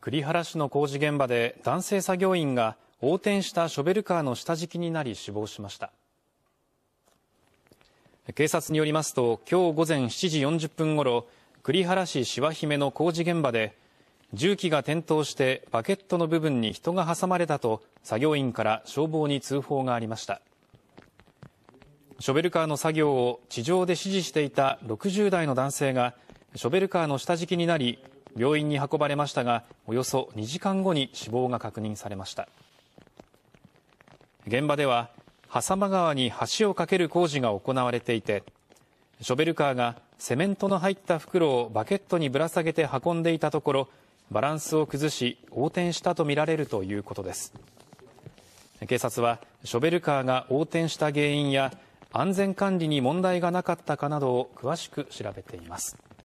栗原市の工事現場で男性作業員が横転したショベルカーの下敷きになり死亡しました警察によりますと今日午前7時40分ごろ栗原市芝姫の工事現場で重機が転倒してバケットの部分に人が挟まれたと作業員から消防に通報がありましたショベルカーの作業を地上で指示していた60代の男性がショベルカーの下敷きになり病院に運ばれましたが、およそ2時間後に死亡が確認されました。現場では、挟間川に橋を架ける工事が行われていて、ショベルカーがセメントの入った袋をバケットにぶら下げて運んでいたところ、バランスを崩し、横転したとみられるということです。警察は、ショベルカーが横転した原因や、安全管理に問題がなかったかなどを詳しく調べています。